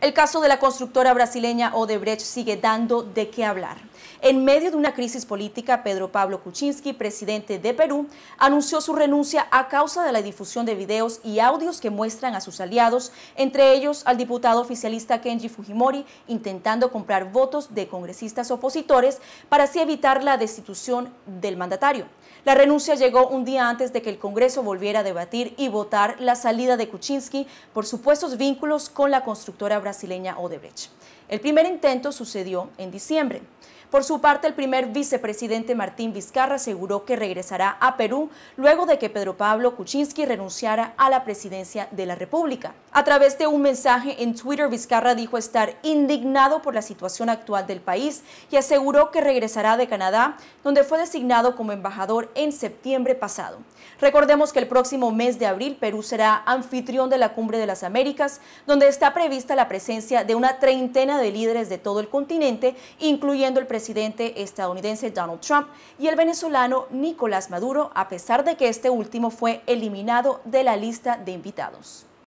El caso de la constructora brasileña Odebrecht sigue dando de qué hablar. En medio de una crisis política, Pedro Pablo Kuczynski, presidente de Perú, anunció su renuncia a causa de la difusión de videos y audios que muestran a sus aliados, entre ellos al diputado oficialista Kenji Fujimori, intentando comprar votos de congresistas opositores para así evitar la destitución del mandatario. La renuncia llegó un día antes de que el Congreso volviera a debatir y votar la salida de Kuczynski por supuestos vínculos con la constructora brasileña Odebrecht. El primer intento sucedió en diciembre. Por su parte, el primer vicepresidente Martín Vizcarra aseguró que regresará a Perú luego de que Pedro Pablo Kuczynski renunciara a la presidencia de la República. A través de un mensaje en Twitter, Vizcarra dijo estar indignado por la situación actual del país y aseguró que regresará de Canadá, donde fue designado como embajador en septiembre pasado. Recordemos que el próximo mes de abril Perú será anfitrión de la Cumbre de las Américas, donde está prevista la presencia de una treintena de líderes de todo el continente, incluyendo el presidente presidente estadounidense Donald Trump y el venezolano Nicolás Maduro, a pesar de que este último fue eliminado de la lista de invitados.